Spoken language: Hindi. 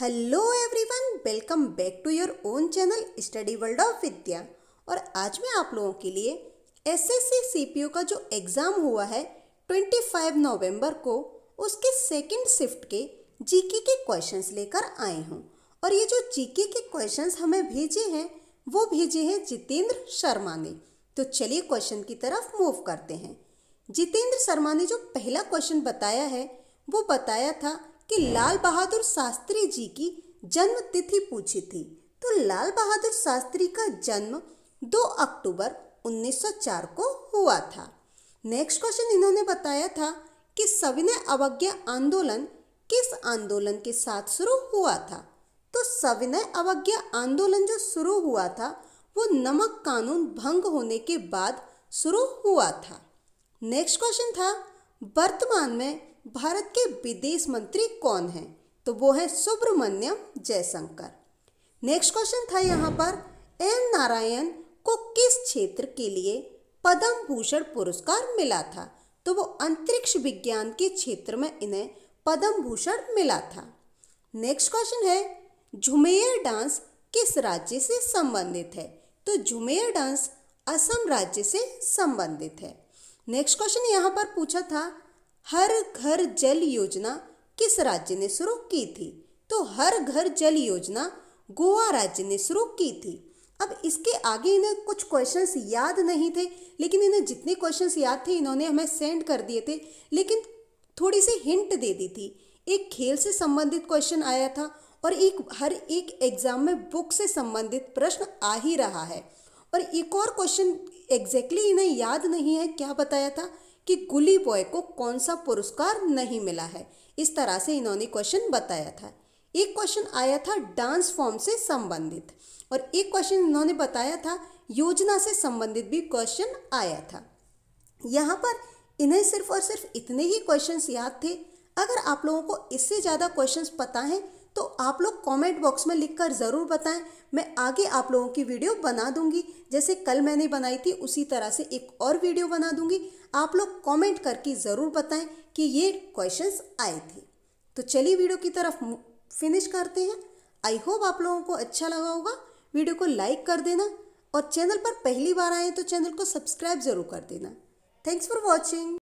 hello everyone welcome back to your own channel study world of Vidya और आज मैं आप लोगों के लिए एसएससी सीपीयू का जो एग्ज़ाम हुआ है 25 नवंबर को उसके सेकंड शिफ्ट के जीके के क्वेश्चंस लेकर आए हूँ और ये जो जीके के क्वेश्चंस हमें भेजे हैं वो भेजे हैं जितेंद्र शर्मा ने तो चलिए क्वेश्चन की तरफ मूव करते हैं जितेंद्र शर्मा ने जो पहला क्वेश्चन बताया है वो बताया था कि लाल बहादुर शास्त्री जी की जन्म तिथि पूछी थी तो लाल बहादुर शास्त्री का जन्म 2 अक्टूबर 1904 को हुआ था नेक्स्ट क्वेश्चन इन्होंने बताया था कि सविनय अवज्ञा आंदोलन किस आंदोलन के साथ शुरू हुआ था तो सविनय अवज्ञा आंदोलन जो शुरू हुआ था वो नमक कानून भंग होने के बाद शुरू हुआ था नेक्स्ट क्वेश्चन था वर्तमान में भारत के विदेश मंत्री कौन है तो वो है सुब्रमण्यम जयशंकर नेक्स्ट क्वेश्चन था यहाँ पर एम नारायण को किस क्षेत्र के लिए पद्म भूषण पुरस्कार मिला था तो वो अंतरिक्ष विज्ञान के क्षेत्र में इन्हें पद्म भूषण मिला था नेक्स्ट क्वेश्चन है झुमेर डांस किस राज्य से संबंधित है तो झुमेर डांस असम राज्य से संबंधित है नेक्स्ट क्वेश्चन यहाँ पर पूछा था हर घर जल योजना किस राज्य ने शुरू की थी तो हर घर जल योजना गोवा राज्य ने शुरू की थी अब इसके आगे इन्हें कुछ क्वेश्चंस याद नहीं थे लेकिन इन्हें जितने क्वेश्चंस याद थे इन्होंने हमें सेंड कर दिए थे लेकिन थोड़ी सी हिंट दे दी थी एक खेल से संबंधित क्वेश्चन आया था और एक हर एक एग्जाम में बुक से संबंधित प्रश्न आ ही रहा है और एक और क्वेश्चन एग्जैक्टली exactly इन्हें याद नहीं है क्या बताया था कि गुली बॉय को कौन सा पुरस्कार नहीं मिला है इस तरह से इन्होंने क्वेश्चन बताया था एक क्वेश्चन आया था डांस फॉर्म से संबंधित और एक क्वेश्चन इन्होंने बताया था योजना से संबंधित भी क्वेश्चन आया था यहाँ पर इन्हें सिर्फ और सिर्फ इतने ही क्वेश्चंस याद थे अगर आप लोगों को इससे ज़्यादा क्वेश्चंस पता हैं तो आप लोग कमेंट बॉक्स में लिखकर ज़रूर बताएं मैं आगे आप लोगों की वीडियो बना दूंगी जैसे कल मैंने बनाई थी उसी तरह से एक और वीडियो बना दूंगी आप लोग कमेंट करके ज़रूर बताएं कि ये क्वेश्चंस आए थे तो चलिए वीडियो की तरफ फिनिश करते हैं आई होप आप लोगों को अच्छा लगा होगा वीडियो को लाइक कर देना और चैनल पर पहली बार आए तो चैनल को सब्सक्राइब ज़रूर कर देना थैंक्स फॉर वॉचिंग